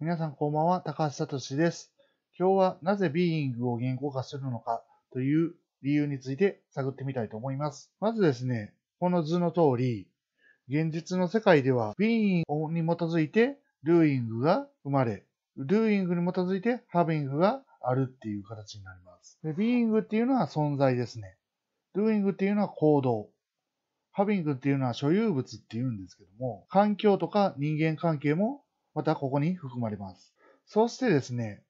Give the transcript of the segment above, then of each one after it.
皆さんこんばんは、高橋聡です。今日はなぜビーイングを言語化するのかという理由について探ってみたいと思います。まずですね、この図の通り、現実の世界ではビーイングに基づいてルーイングが生まれ、ルーイングに基づいてハビングがあるっていう形になります。でビーイングっていうのは存在ですね。doing っていうのは行動。having っていうのは所有物っていうんですけども、環境とか人間関係もまたここに含まれます。そしてですね、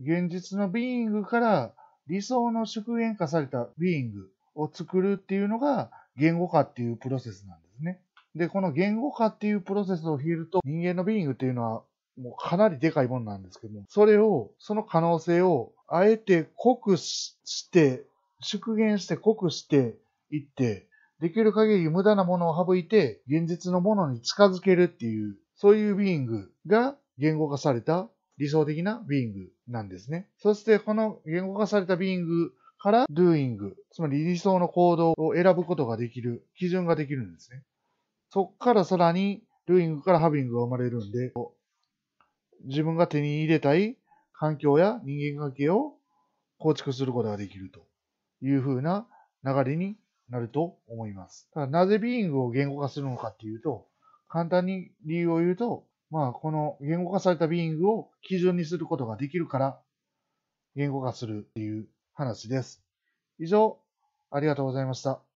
現実のビーイングから理想の縮減化されたビーイングを作るっていうのが言語化っていうプロセスなんですね。で、この言語化っていうプロセスをけると人間のビーイングっていうのはもうかなりでかいものなんですけども、それを、その可能性をあえて濃くして縮減して濃くしていって、できる限り無駄なものを省いて、現実のものに近づけるっていう、そういうビーイングが言語化された理想的なビーイングなんですね。そしてこの言語化されたビーイングから doing、つまり理想の行動を選ぶことができる、基準ができるんですね。そこからさらに doing からハビングが生まれるんで、自分が手に入れたい環境や人間関係を構築することができると。というふうな流れになると思います。ただなぜビーイングを言語化するのかっていうと、簡単に理由を言うと、まあ、この言語化されたビーイングを基準にすることができるから、言語化するっていう話です。以上、ありがとうございました。